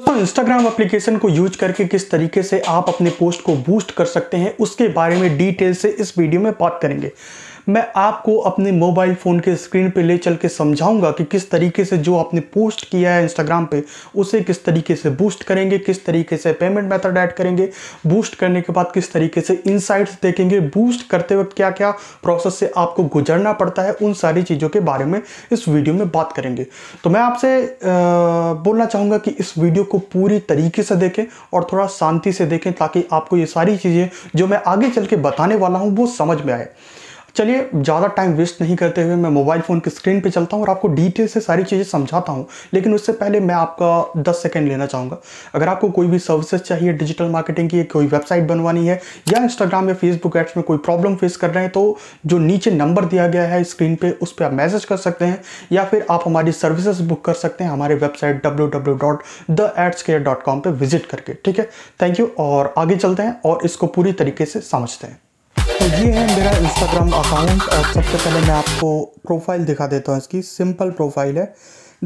दोस्तों Instagram application को use करके किस तरीके से आप अपने पोस्ट को बूस्ट कर सकते हैं उसके बारे में डिटेल से इस वीडियो में बात करेंगे मैं आपको अपने मोबाइल फ़ोन के स्क्रीन पे ले चल के समझाऊंगा कि किस तरीके से जो आपने पोस्ट किया है इंस्टाग्राम पे उसे किस तरीके से बूस्ट करेंगे किस तरीके से पेमेंट मेथड ऐड करेंगे बूस्ट करने के बाद किस तरीके से इनसाइट्स देखेंगे बूस्ट करते वक्त क्या क्या प्रोसेस से आपको गुजरना पड़ता है उन सारी चीज़ों के बारे में इस वीडियो में बात करेंगे तो मैं आपसे बोलना चाहूँगा कि इस वीडियो को पूरी तरीके से देखें और थोड़ा शांति से देखें ताकि आपको ये सारी चीज़ें जो मैं आगे चल के बताने वाला हूँ वो समझ में आए चलिए ज़्यादा टाइम वेस्ट नहीं करते हुए मैं मोबाइल फ़ोन की स्क्रीन पर चलता हूँ और आपको डिटेल से सारी चीज़ें समझाता हूँ लेकिन उससे पहले मैं आपका दस सेकेंड लेना चाहूँगा अगर आपको कोई भी सर्विसेज चाहिए डिजिटल मार्केटिंग की कोई वेबसाइट बनवानी है या इंस्टाग्राम या फेसबुक एड्स में कोई प्रॉब्लम फेस कर रहे हैं तो जो नीचे नंबर दिया गया है स्क्रीन पर उस पर आप मैसेज कर सकते हैं या फिर आप हमारी सर्विसेज बुक कर सकते हैं हमारे वेबसाइट डब्ल्यू पर विजिट करके ठीक है थैंक यू और आगे चलते हैं और इसको पूरी तरीके से समझते हैं तो ये है मेरा इंस्टाग्राम अकाउंट और सबसे पहले मैं आपको प्रोफाइल दिखा देता हूँ इसकी सिंपल प्रोफाइल है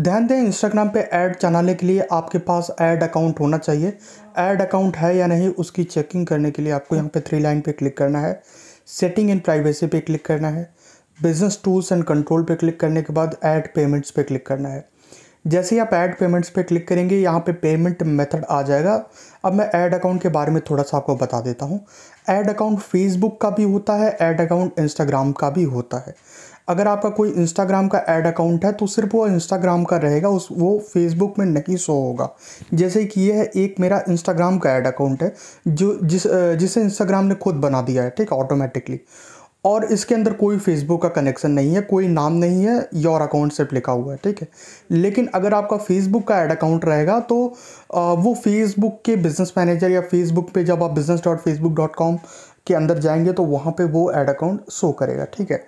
ध्यान दें इंस्टाग्राम पे ऐड चलाने के लिए आपके पास ऐड अकाउंट होना चाहिए ऐड अकाउंट है या नहीं उसकी चेकिंग करने के लिए आपको यहाँ पे थ्री लाइन पे क्लिक करना है सेटिंग इन प्राइवेसी पे क्लिक करना है बिजनेस टूल्स एंड कंट्रोल पे क्लिक करने के बाद ऐड पेमेंट्स पे क्लिक करना है जैसे ही आप ऐड पेमेंट्स पे क्लिक करेंगे यहाँ पे पेमेंट मेथड आ जाएगा अब मैं ऐड अकाउंट के बारे में थोड़ा सा आपको बता देता हूँ ऐड अकाउंट फेसबुक का भी होता है ऐड अकाउंट इंस्टाग्राम का भी होता है अगर आपका कोई इंस्टाग्राम का ऐड अकाउंट है तो सिर्फ वो इंस्टाग्राम का रहेगा उस वो फेसबुक में नहीं शो होगा जैसे कि यह एक मेरा इंस्टाग्राम का ऐड अकाउंट है जो जिस जिसे इंस्टाग्राम ने खुद बना दिया है ठीक ऑटोमेटिकली और इसके अंदर कोई फेसबुक का कनेक्शन नहीं है कोई नाम नहीं है योर अकाउंट सिर्फ लिखा हुआ है ठीक है लेकिन अगर आपका फेसबुक का एड अकाउंट रहेगा तो वो फेसबुक के बिजनेस मैनेजर या फेसबुक पे जब आप business dot Facebook dot com के अंदर जाएंगे तो वहाँ पे वो एड अकाउंट शो करेगा ठीक है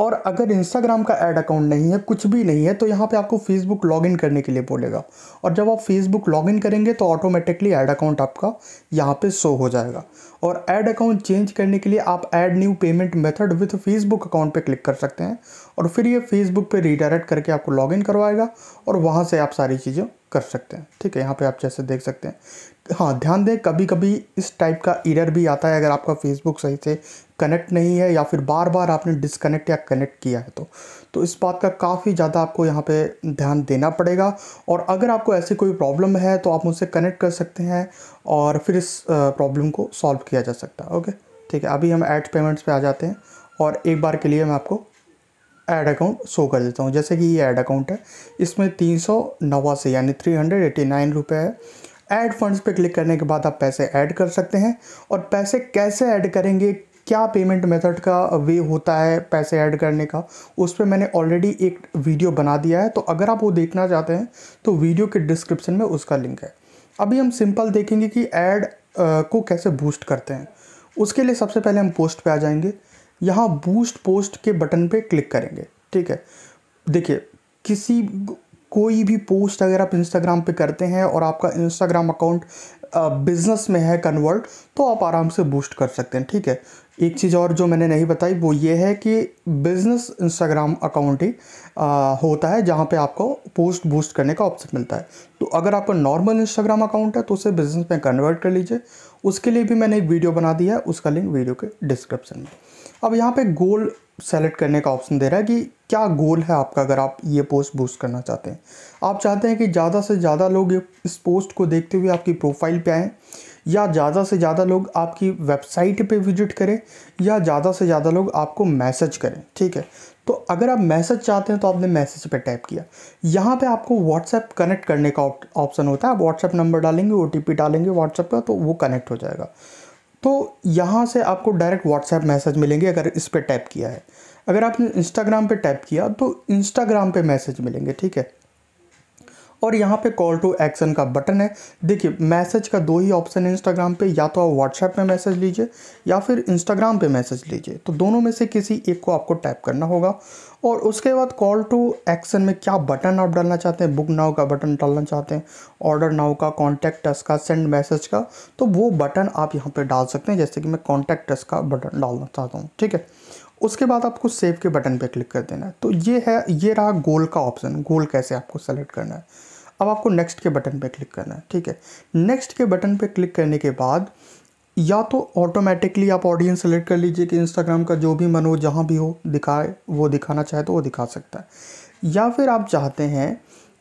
और अगर इंस्टाग्राम का एड अकाउंट नहीं है कुछ भी नहीं है तो यहाँ पे आपको फेसबुक लॉगिन करने के लिए बोलेगा और जब आप फेसबुक लॉगिन करेंगे तो ऑटोमेटिकली एड अकाउंट आपका यहाँ पे शो हो जाएगा और ऐड अकाउंट चेंज करने के लिए आप add new payment method with Facebook account पे क्लिक कर सकते हैं और फिर ये फेसबुक पे रीडायरेक्ट करके आपको लॉगिन करवाएगा और वहाँ से आप सारी चीज़ें कर सकते हैं ठीक है यहाँ पे आप जैसे देख सकते हैं हाँ ध्यान दें कभी कभी इस टाइप का इरर भी आता है अगर आपका फेसबुक सही से कनेक्ट नहीं है या फिर बार बार आपने डिसकनेक्ट या कनेक्ट किया है तो तो इस बात का काफ़ी ज़्यादा आपको यहाँ पे ध्यान देना पड़ेगा और अगर आपको ऐसी कोई प्रॉब्लम है तो आप मुझसे कनेक्ट कर सकते हैं और फिर इस प्रॉब्लम को सॉल्व किया जा सकता है ओके ठीक है अभी हम ऐड पेमेंट्स पे आ जाते हैं और एक बार के लिए मैं आपको ऐड अकाउंट शो कर देता हूँ जैसे कि ये ऐड अकाउंट है इसमें तीन सौ नवासी यानी थ्री हंड्रेड एटी नाइन रुपये है ऐड फंड्स पे क्लिक करने के बाद आप पैसे ऐड कर सकते हैं और पैसे कैसे ऐड करेंगे क्या पेमेंट मेथड का वे होता है पैसे ऐड करने का उस पर मैंने ऑलरेडी एक वीडियो बना दिया है तो अगर आप वो देखना चाहते हैं तो वीडियो के डिस्क्रिप्शन में उसका लिंक है अभी हम सिंपल देखेंगे कि ऐड को कैसे बूस्ट करते हैं उसके लिए सबसे पहले हम पोस्ट पर आ जाएंगे यहाँ बूस्ट पोस्ट के बटन पर क्लिक करेंगे ठीक है देखिए किसी कोई भी पोस्ट अगर आप इंस्टाग्राम पे करते हैं और आपका इंस्टाग्राम अकाउंट बिज़नेस में है कन्वर्ट तो आप आराम से बूस्ट कर सकते हैं ठीक है एक चीज़ और जो मैंने नहीं बताई वो ये है कि बिज़नेस इंस्टाग्राम अकाउंट ही आ, होता है जहाँ पे आपको पोस्ट बूस्ट करने का ऑप्शन मिलता है तो अगर आपका नॉर्मल इंस्टाग्राम अकाउंट है तो उसे बिज़नेस में कन्वर्ट कर लीजिए उसके लिए भी मैंने एक वीडियो बना दिया है उसका लिंक वीडियो के डिस्क्रिप्शन में अब यहाँ पे गोल सेलेक्ट करने का ऑप्शन दे रहा है कि क्या गोल है आपका अगर आप ये पोस्ट बूस्ट करना चाहते हैं आप चाहते हैं कि ज़्यादा से ज़्यादा लोग इस पोस्ट को देखते हुए आपकी प्रोफाइल पे आएँ या ज़्यादा से ज़्यादा लोग आपकी वेबसाइट पे विजिट करें या ज़्यादा से ज़्यादा लोग आपको मैसेज करें ठीक है तो अगर आप मैसेज चाहते हैं तो आपने मैसेज पे टाइप किया यहाँ पे आपको व्हाट्सएप कनेक्ट करने का ऑप्शन होता है आप व्हाट्सएप नंबर डालेंगे ओ डालेंगे व्हाट्सएप का तो वो कनेक्ट हो जाएगा तो यहाँ से आपको डायरेक्ट व्हाट्सएप मैसेज मिलेंगे अगर इस पर टैप किया है अगर आपने इंस्टाग्राम पे टैप किया तो इंस्टाग्राम पे मैसेज मिलेंगे ठीक है और यहाँ पे कॉल टू एक्शन का बटन है देखिए मैसेज का दो ही ऑप्शन है इंस्टाग्राम पे या तो आप व्हाट्सएप पे मैसेज लीजिए या फिर इंस्टाग्राम पे मैसेज लीजिए तो दोनों में से किसी एक को आपको टैप करना होगा और उसके बाद कॉल टू एक्शन में क्या बटन आप डालना चाहते हैं बुक नाउ का बटन डालना चाहते हैं ऑर्डर नाउ का कॉन्टैक्ट टस का सेंड मैसेज का तो वो बटन आप यहाँ पर डाल सकते हैं जैसे कि मैं कॉन्टैक्ट टस का बटन डालना चाहता हूँ ठीक है उसके बाद आपको सेव के बटन पे क्लिक कर देना है तो ये है ये रहा गोल का ऑप्शन गोल कैसे आपको सेलेक्ट करना है अब आपको नेक्स्ट के बटन पे क्लिक करना है ठीक है नेक्स्ट के बटन पे क्लिक करने के बाद या तो ऑटोमेटिकली आप ऑडियंस सेलेक्ट कर लीजिए कि इंस्टाग्राम का जो भी मन हो जहाँ भी हो दिखाए वो दिखाना चाहे तो वो दिखा सकता है या फिर आप चाहते हैं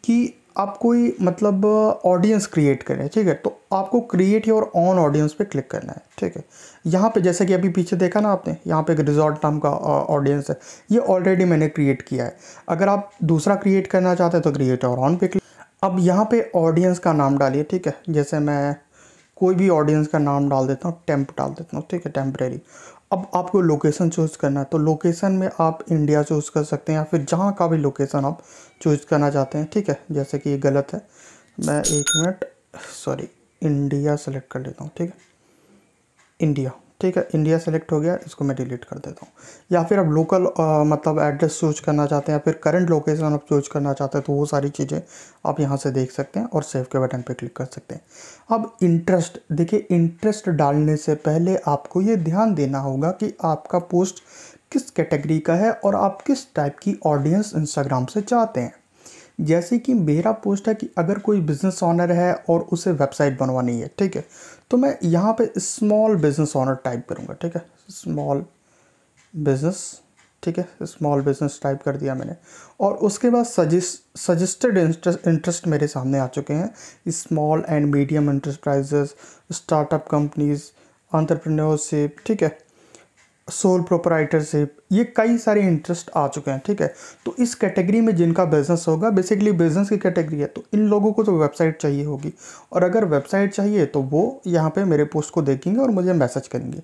कि आप कोई मतलब ऑडियंस uh, क्रिएट करें ठीक है तो आपको क्रिएट योर ऑन ऑडियंस पे क्लिक करना है ठीक है यहाँ पे जैसे कि अभी पीछे देखा ना आपने यहाँ पे एक रिजॉर्ट नाम का ऑडियंस uh, है ये ऑलरेडी मैंने क्रिएट किया है अगर आप दूसरा क्रिएट करना चाहते हैं तो क्रिएट और ऑन पे क्लिक अब यहाँ पे ऑडियंस का नाम डालिए ठीक है जैसे मैं कोई भी ऑडियंस का नाम डाल देता हूँ टेम्प डाल देता हूँ ठीक है टेम्प्रेरी अब आपको लोकेशन चूज़ करना है तो लोकेशन में आप इंडिया चूज़ कर सकते हैं या फिर जहाँ का भी लोकेशन आप चूज़ करना चाहते हैं ठीक है जैसे कि ये गलत है मैं एक मिनट सॉरी इंडिया सेलेक्ट कर लेता हूँ ठीक है इंडिया ठीक है इंडिया सेलेक्ट हो गया इसको मैं डिलीट कर देता हूँ या फिर आप लोकल मतलब एड्रेस चूज करना चाहते हैं या फिर करंट लोकेशन आप चूज करना चाहते हैं तो वो सारी चीज़ें आप यहाँ से देख सकते हैं और सेव के बटन पे क्लिक कर सकते हैं अब इंटरेस्ट देखिए इंटरेस्ट डालने से पहले आपको ये ध्यान देना होगा कि आपका पोस्ट किस कैटेगरी का है और आप किस टाइप की ऑडियंस इंस्टाग्राम से चाहते हैं जैसे कि मेरा पोस्ट है कि अगर कोई बिज़नेस ऑनर है और उसे वेबसाइट बनवानी है ठीक है तो मैं यहाँ पे स्मॉल बिज़नेस ऑनर टाइप करूँगा ठीक है स्मॉल बिज़नेस ठीक है स्मॉल बिज़नेस टाइप कर दिया मैंने और उसके बाद सजेस्ट सजेस्टेड इंटरेस्ट मेरे सामने आ चुके हैं small and medium enterprises startup companies entrepreneurship ठीक है सोल प्रोपराइटरशिप ये कई सारे इंटरेस्ट आ चुके हैं ठीक है तो इस कैटेगरी में जिनका बिजनेस होगा बेसिकली बिजनेस की कैटेगरी है तो इन लोगों को तो वेबसाइट चाहिए होगी और अगर वेबसाइट चाहिए तो वो यहाँ पे मेरे पोस्ट को देखेंगे और मुझे मैसेज करेंगे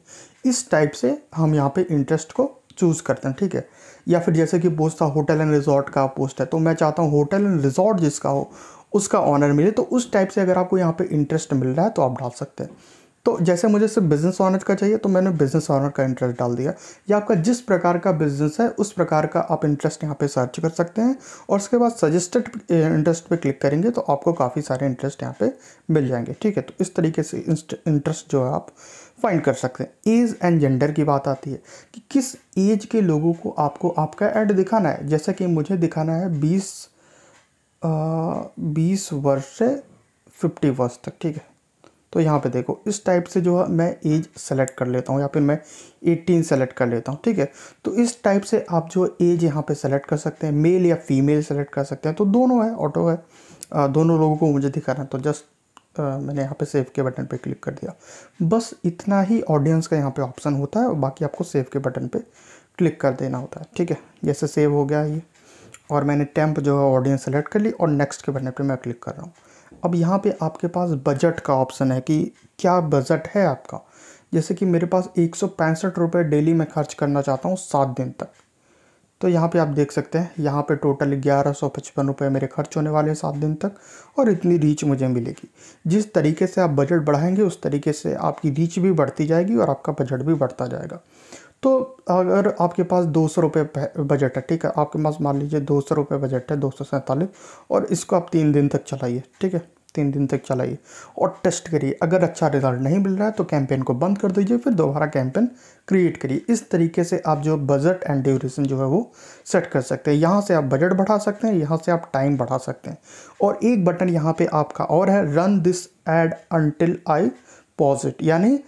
इस टाइप से हम यहाँ पे इंटरेस्ट को चूज़ करते हैं ठीक है या फिर जैसे कि पोस्ट था होटल एंड रिजॉर्ट का पोस्ट है तो मैं चाहता हूँ होटल एंड रिजॉर्ट जिसका हो उसका ऑनर मिले तो उस टाइप से अगर आपको यहाँ पर इंटरेस्ट मिल रहा है तो आप डाल सकते हैं तो जैसे मुझे सिर्फ बिज़नेस ऑनर का चाहिए तो मैंने बिज़नेस ऑनर का इंटरेस्ट डाल दिया या आपका जिस प्रकार का बिज़नेस है उस प्रकार का आप इंटरेस्ट यहाँ पे सर्च कर सकते हैं और उसके बाद सजेस्टेड इंटरेस्ट पे क्लिक eh, करेंगे तो आपको काफ़ी सारे इंटरेस्ट यहाँ पे मिल जाएंगे ठीक है तो इस तरीके से इंटरेस्ट जो है आप फाइंड कर सकते हैं एज एंड जेंडर की बात आती है कि किस एज के लोगों को आपको आपका एड दिखाना है जैसे कि मुझे दिखाना है बीस बीस वर्ष से फिफ्टी वर्ष तक ठीक है तो यहाँ पे देखो इस टाइप से जो है मैं एज सेलेक्ट कर लेता हूँ या फिर मैं 18 सेलेक्ट कर लेता हूँ ठीक है तो इस टाइप से आप जो एज यहाँ पे सेलेक्ट कर सकते हैं मेल या फीमेल सेलेक्ट कर सकते हैं तो दोनों है ऑटो है आ, दोनों लोगों को मुझे दिखाना तो जस्ट आ, मैंने यहाँ पे सेव के बटन पे क्लिक कर दिया बस इतना ही ऑडियंस का यहाँ पर ऑप्शन होता है और बाकी आपको सेव के बटन पर क्लिक कर देना होता है ठीक है जैसे सेव हो गया ये और मैंने टेम्प जो है ऑडियंस सेलेक्ट कर ली और नेक्स्ट के बटन पर मैं क्लिक कर रहा हूँ अब यहाँ पे आपके पास बजट का ऑप्शन है कि क्या बजट है आपका जैसे कि मेरे पास एक सौ पैंसठ रुपये डेली मैं खर्च करना चाहता हूँ सात दिन तक तो यहाँ पे आप देख सकते हैं यहाँ पे टोटल ग्यारह सौ पचपन रुपये मेरे खर्च होने वाले हैं सात दिन तक और इतनी रीच मुझे मिलेगी जिस तरीके से आप बजट बढ़ाएंगे उस तरीके से आपकी रीच भी बढ़ती जाएगी और आपका बजट भी बढ़ता जाएगा तो अगर आपके पास दो सौ रुपये बजट है ठीक है आपके पास मान लीजिए दो सौ रुपये बजट है दो सौ सैंतालीस और इसको आप तीन दिन तक चलाइए ठीक है तीन दिन तक चलाइए और टेस्ट करिए अगर अच्छा रिजल्ट नहीं मिल रहा है तो कैंपेन को बंद कर दीजिए फिर दोबारा कैंपेन क्रिएट करिए इस तरीके से आप जो बजट एंड ड्यूरेशन जो है वो सेट कर सकते हैं यहाँ से आप बजट बढ़ा सकते हैं यहाँ से आप टाइम बढ़ा सकते हैं और एक बटन यहाँ पे आपका और है run this ad until I pause it यानी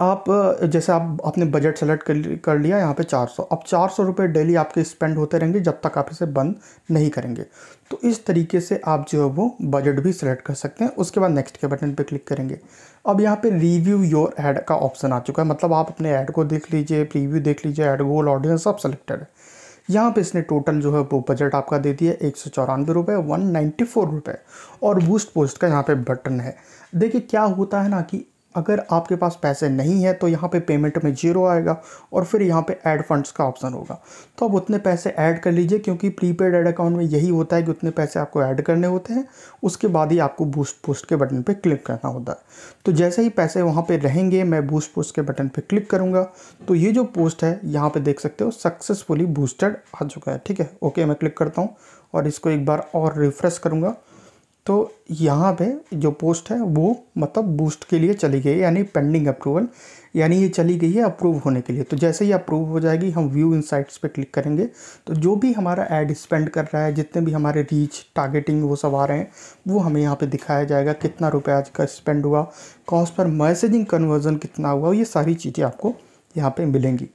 आप जैसे आप आपने बजट सेलेक्ट कर, कर लिया यहाँ पे 400 अब 400 रुपए डेली आपके स्पेंड होते रहेंगे जब तक आप इसे बंद नहीं करेंगे तो इस तरीके से आप जो है वो बजट भी सेलेक्ट कर सकते हैं उसके बाद नेक्स्ट के बटन पे क्लिक करेंगे अब यहाँ पे रिव्यू योर ऐड का ऑप्शन आ चुका है मतलब आप अपने ऐड को देख लीजिए प्रीव्यू देख लीजिए ऐड गोल ऑडियंस सब सेलेक्टेड है यहाँ पे इसने टोटल जो है वो बजट आपका दे दिया एक सौ चौरानवे रुपये वन नाइन्टी फोर रुपये और बूस्ट पोस्ट का यहाँ पे बटन है देखिए क्या होता है ना कि अगर आपके पास पैसे नहीं है तो यहाँ पे पेमेंट में जीरो आएगा और फिर यहाँ पे ऐड फंड्स का ऑप्शन होगा तो आप उतने पैसे ऐड कर लीजिए क्योंकि प्रीपेड ऐड अकाउंट में यही होता है कि उतने पैसे आपको ऐड करने होते हैं उसके बाद ही आपको बूस्ट पोस्ट के बटन पे क्लिक करना होता है तो जैसे ही पैसे वहाँ पर रहेंगे मैं बूस्ट पोस्ट के बटन पर क्लिक करूँगा तो ये जो पोस्ट है यहाँ पर देख सकते हो सक्सेसफुली बूस्टेड आ चुका है ठीक है ओके मैं क्लिक करता हूँ और इसको एक बार और रिफ्रेश करूँगा तो यहाँ पे जो पोस्ट है वो मतलब बूस्ट के लिए चली गई यानी पेंडिंग अप्रूवल यानी ये चली गई है अप्रूव होने के लिए तो जैसे ही अप्रूव हो जाएगी हम व्यू इनसाइट्स पे क्लिक करेंगे तो जो भी हमारा एड स्पेंड कर रहा है जितने भी हमारे रीच टारगेटिंग वो सब आ रहे हैं वो हमें यहाँ पे दिखाया जाएगा कितना रुपये आज का स्पेंड हुआ कॉस्ट पर मैसेजिंग कन्वर्जन कितना हुआ ये सारी चीज़ें आपको यहाँ पर मिलेंगी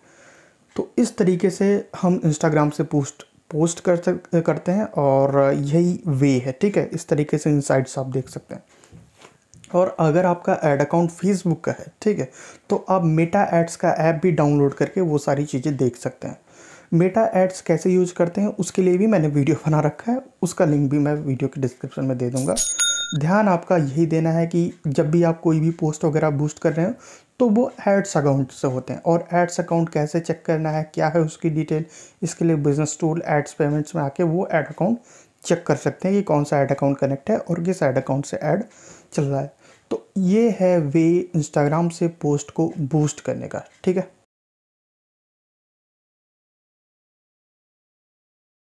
तो इस तरीके से हम इंस्टाग्राम से पोस्ट पोस्ट कर सक करते हैं और यही वे है ठीक है इस तरीके से इंसाइट्स आप देख सकते हैं और अगर आपका ऐड अकाउंट फेसबुक का है ठीक है तो आप मेटा एड्स का ऐप भी डाउनलोड करके वो सारी चीज़ें देख सकते हैं मेटा एड्स कैसे यूज करते हैं उसके लिए भी मैंने वीडियो बना रखा है उसका लिंक भी मैं वीडियो के डिस्क्रिप्शन में दे दूँगा ध्यान आपका यही देना है कि जब भी आप कोई भी पोस्ट वगैरह बूस्ट कर रहे हो तो वो एड्स अकाउंट से होते हैं और एड्स अकाउंट कैसे चेक करना है क्या है उसकी डिटेल इसके लिए बिजनेस टूल एड्स पेमेंट्स में आके वो एड अकाउंट चेक कर सकते हैं कि कौन सा एड अकाउंट कनेक्ट है और किस एड अकाउंट से ऐड चल रहा है तो ये है वे इंस्टाग्राम से पोस्ट को बूस्ट करने का ठीक है